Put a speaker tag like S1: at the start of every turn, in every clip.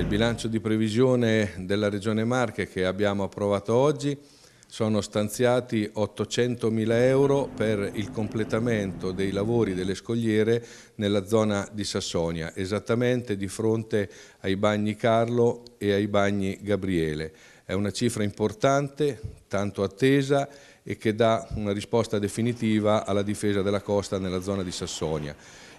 S1: il bilancio di previsione della Regione Marche che abbiamo approvato oggi sono stanziati 800 mila euro per il completamento dei lavori delle scogliere nella zona di Sassonia, esattamente di fronte ai bagni Carlo e ai bagni Gabriele. È una cifra importante, tanto attesa e che dà una risposta definitiva alla difesa della costa nella zona di Sassonia.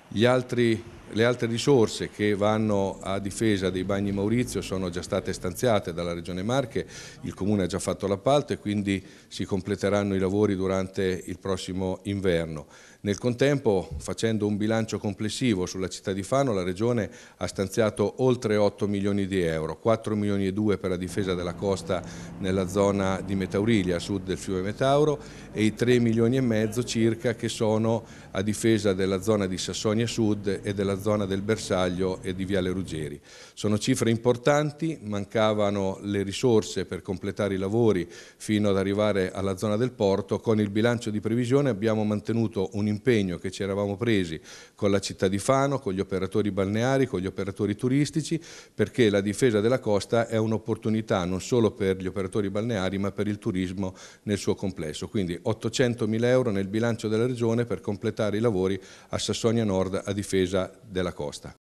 S1: Gli altri le altre risorse che vanno a difesa dei bagni Maurizio sono già state stanziate dalla Regione Marche, il Comune ha già fatto l'appalto e quindi si completeranno i lavori durante il prossimo inverno. Nel contempo, facendo un bilancio complessivo sulla città di Fano, la Regione ha stanziato oltre 8 milioni di euro, 4 milioni e 2 per la difesa della costa nella zona di Metauriglia, a sud del fiume Metauro, e i 3 milioni e mezzo circa che sono a difesa della zona di Sassonia Sud e della zona del Bersaglio e di Viale Ruggeri. Sono cifre importanti, mancavano le risorse per completare i lavori fino ad arrivare alla zona del porto, con il bilancio di previsione abbiamo mantenuto un impegno che ci eravamo presi con la città di Fano, con gli operatori balneari, con gli operatori turistici, perché la difesa della costa è un'opportunità non solo per gli operatori balneari ma per il turismo nel suo complesso. Quindi 800 mila euro nel bilancio della Regione per completare i lavori a Sassonia Nord a difesa della costa.